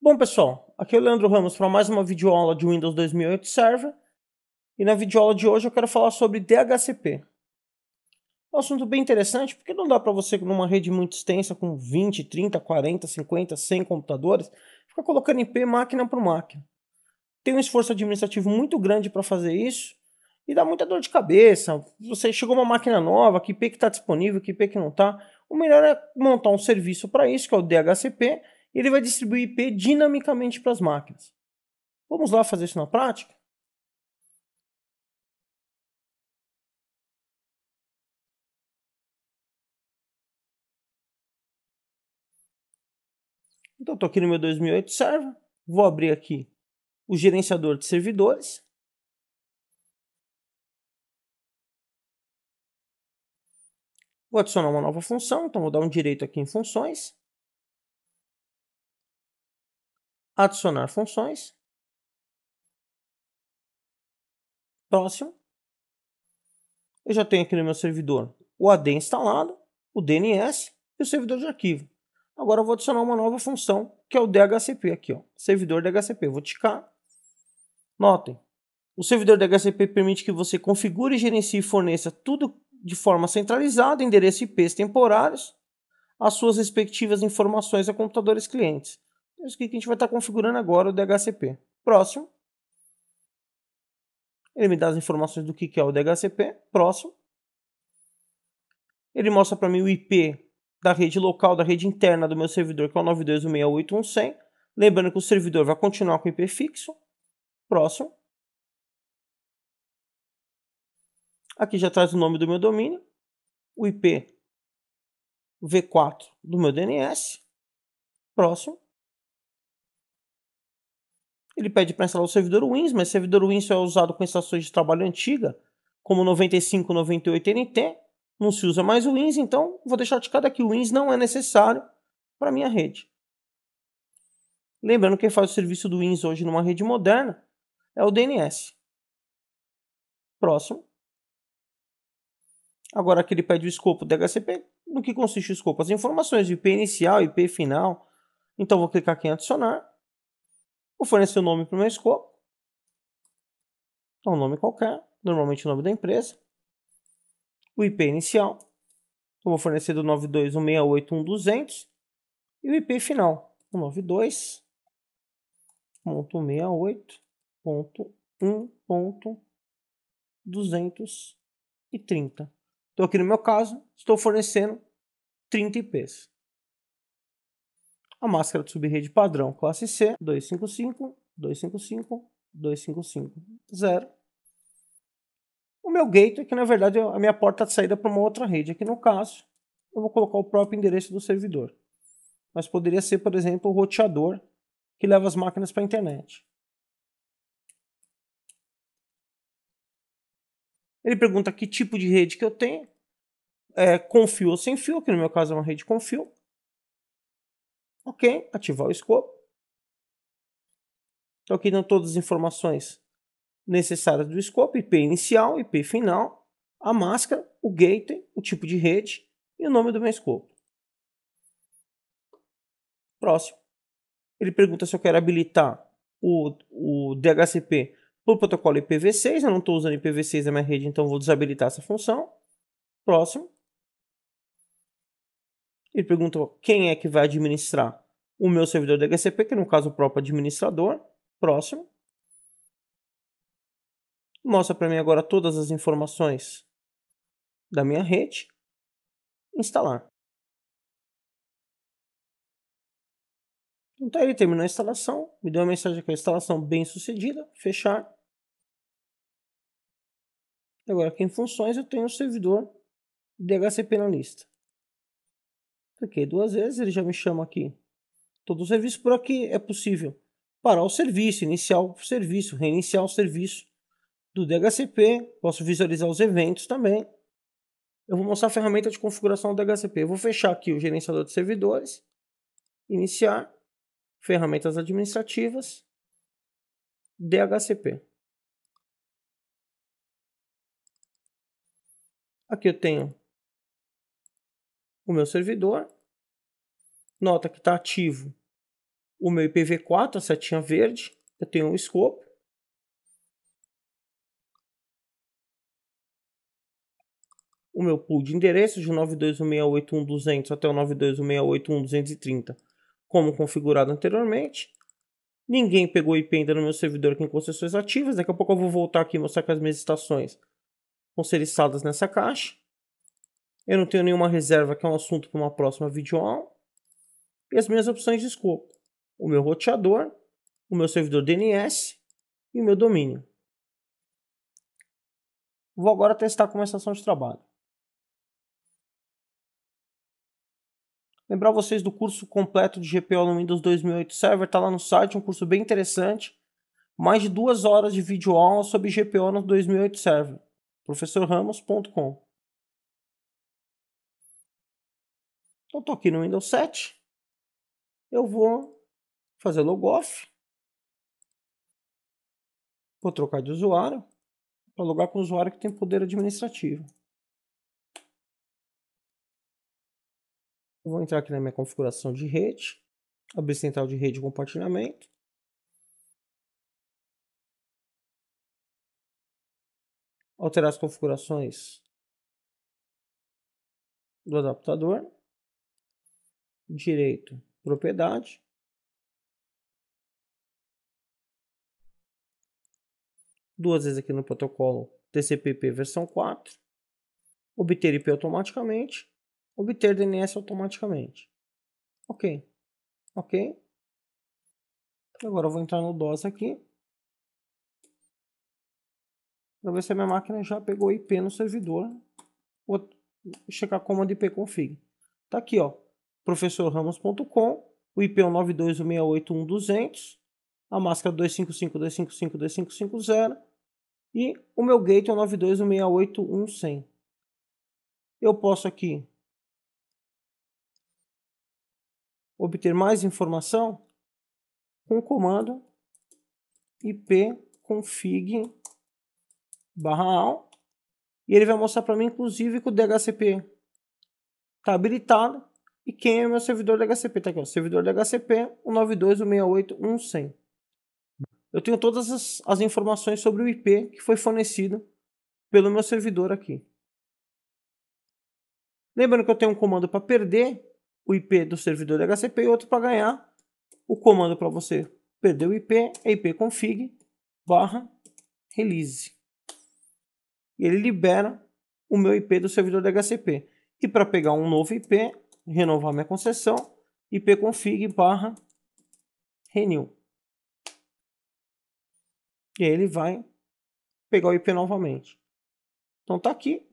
Bom, pessoal, aqui é o Leandro Ramos para mais uma videoaula de Windows 2008 Server. E na videoaula de hoje eu quero falar sobre DHCP. Um assunto bem interessante, porque não dá para você, numa rede muito extensa, com 20, 30, 40, 50, 100 computadores, ficar colocando IP máquina por máquina. Tem um esforço administrativo muito grande para fazer isso e dá muita dor de cabeça. Você chegou uma máquina nova, que IP que está disponível, que IP que não está. O melhor é montar um serviço para isso, que é o DHCP, ele vai distribuir IP dinamicamente para as máquinas. Vamos lá fazer isso na prática? Então estou aqui no meu 2008 server, vou abrir aqui o gerenciador de servidores. Vou adicionar uma nova função, então vou dar um direito aqui em funções. adicionar funções. Próximo. Eu já tenho aqui no meu servidor o AD instalado, o DNS e o servidor de arquivo. Agora eu vou adicionar uma nova função, que é o DHCP aqui, ó, servidor DHCP. Vou ticar. Notem, o servidor DHCP permite que você configure, gerencie e forneça tudo de forma centralizada, endereço IPs temporários, as suas respectivas informações a computadores clientes. Isso aqui que a gente vai estar tá configurando agora o DHCP. Próximo. Ele me dá as informações do que é o DHCP. Próximo. Ele mostra para mim o IP da rede local, da rede interna do meu servidor, que é o 921681100. Lembrando que o servidor vai continuar com IP fixo. Próximo. Aqui já traz o nome do meu domínio, o IP V4 do meu DNS. Próximo. Ele pede para instalar o servidor Wins, mas servidor Wins é usado com estações de trabalho antiga, como 95, 98 NT, não se usa mais o Wins, então vou deixar de cada que o Wins não é necessário para minha rede. Lembrando que quem faz o serviço do Wins hoje numa rede moderna é o DNS. Próximo. Agora aqui ele pede o escopo do DHCP. No que consiste o escopo? As informações, IP inicial, IP final. Então vou clicar aqui em adicionar. Vou fornecer o nome para o meu escopo. Então, um nome qualquer, normalmente o nome da empresa. O IP inicial. Então, vou fornecer do 92.168.1.200. E o IP final, 92.168.1.230. Então, aqui no meu caso, estou fornecendo 30 IPs a máscara de subrede padrão classe C, 255, 255, 255, 0. O meu gateway, que na verdade é a minha porta de saída para uma outra rede. Aqui no caso, eu vou colocar o próprio endereço do servidor. Mas poderia ser, por exemplo, o roteador que leva as máquinas para a internet. Ele pergunta que tipo de rede que eu tenho. É, com fio ou sem fio, que no meu caso é uma rede com fio. Ok, ativar o escopo. Então aqui dando todas as informações necessárias do escopo, IP inicial, IP final, a máscara, o gateway, o tipo de rede e o nome do meu escopo. Próximo. Ele pergunta se eu quero habilitar o, o DHCP para o protocolo IPv6. Eu não estou usando IPv6 na minha rede, então vou desabilitar essa função. Próximo. Ele perguntou quem é que vai administrar o meu servidor DHCP, que no caso o próprio administrador. Próximo. Mostra para mim agora todas as informações da minha rede. Instalar. Então ele terminou a instalação, me deu uma mensagem que a é instalação bem sucedida, fechar. Agora aqui em funções eu tenho o servidor DHCP na lista. Cliquei duas vezes, ele já me chama aqui. Todo o serviço por aqui é possível. Parar o serviço, iniciar o serviço, reiniciar o serviço do DHCP. Posso visualizar os eventos também. Eu vou mostrar a ferramenta de configuração do DHCP. Eu vou fechar aqui o gerenciador de servidores. Iniciar. Ferramentas administrativas. DHCP. Aqui eu tenho o meu servidor, nota que está ativo o meu IPv4, a setinha verde, eu tenho um scope O meu pool de endereços de 921681200 até o 921681230, como configurado anteriormente. Ninguém pegou IP ainda no meu servidor aqui em concessões ativas. Daqui a pouco eu vou voltar aqui e mostrar que as minhas estações vão ser listadas nessa caixa. Eu não tenho nenhuma reserva, que é um assunto para uma próxima videoaula. E as minhas opções de escopo. O meu roteador, o meu servidor DNS e o meu domínio. Vou agora testar com uma estação de trabalho. Lembrar vocês do curso completo de GPO no Windows 2008 Server, está lá no site, um curso bem interessante. Mais de duas horas de videoaula sobre GPO no 2008 Server. professorramos.com estou aqui no Windows 7, eu vou fazer logoff, vou trocar de usuário para logar com o usuário que tem poder administrativo. vou entrar aqui na minha configuração de rede, abrir central de rede e compartilhamento. Alterar as configurações do adaptador direito propriedade. Duas vezes aqui no protocolo TCP/IP versão 4. Obter IP automaticamente. Obter DNS automaticamente. Ok. Ok. Agora eu vou entrar no DOS aqui. Para ver se a minha máquina já pegou IP no servidor. Vou checar comando ipconfig. Tá aqui, ó professorramos.com, o IP é 921681200, a máscara 25525525550 e o meu gate é 921681100. Eu posso aqui obter mais informação com o comando ipconfig barra all, e ele vai mostrar para mim inclusive que o DHCP está habilitado e quem é meu servidor de HCP? Tá aqui, ó. Servidor de HCP 192.168.1.100. Eu tenho todas as, as informações sobre o IP que foi fornecido pelo meu servidor aqui. Lembrando que eu tenho um comando para perder o IP do servidor de HCP e outro para ganhar. O comando para você perder o IP é ipconfig barra release. E ele libera o meu IP do servidor de HCP. E para pegar um novo IP, renovar minha concessão, ipconfig barra renew. E aí ele vai pegar o IP novamente. Então está aqui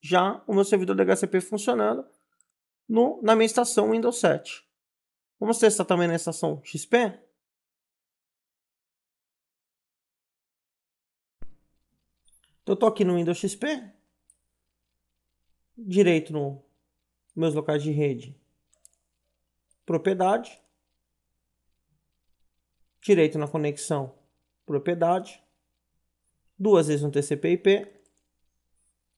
já o meu servidor DHCP funcionando no, na minha estação Windows 7. Vamos testar também na estação XP? Então, eu estou aqui no Windows XP, direito no meus locais de rede. Propriedade. Direito na conexão. Propriedade. Duas vezes no TCP/IP.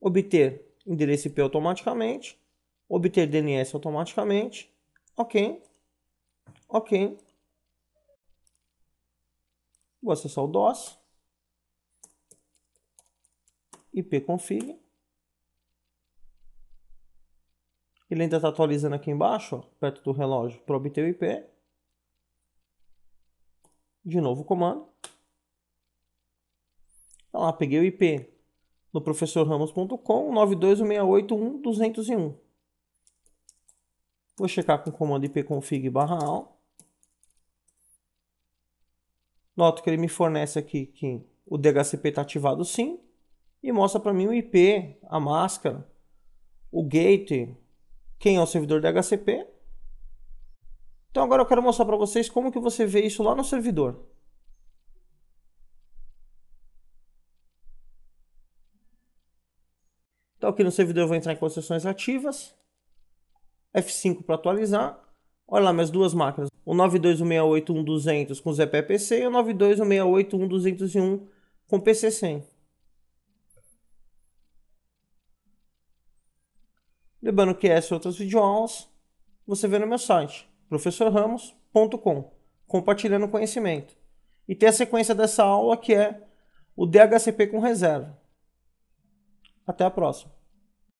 Obter endereço IP automaticamente. Obter DNS automaticamente. OK. OK. Vou acessar o DOS. ipconfig Ele ainda está atualizando aqui embaixo, ó, perto do relógio, para obter o IP. De novo o comando. Olha tá lá, peguei o IP no professorramos.com 921681201. Vou checar com o comando ipconfig barra al. Noto que ele me fornece aqui que o DHCP está ativado sim. E mostra para mim o IP, a máscara, o gate, quem é o servidor DHCP? HCP. Então agora eu quero mostrar para vocês como que você vê isso lá no servidor. Então aqui no servidor eu vou entrar em concessões ativas. F5 para atualizar. Olha lá minhas duas máquinas. O 921681200 com ZPPC e o 921681201 com PC100. Lembrando que essas é e outras videoaulas você vê no meu site, professorramos.com, compartilhando conhecimento. E tem a sequência dessa aula que é o DHCP com reserva. Até a próxima.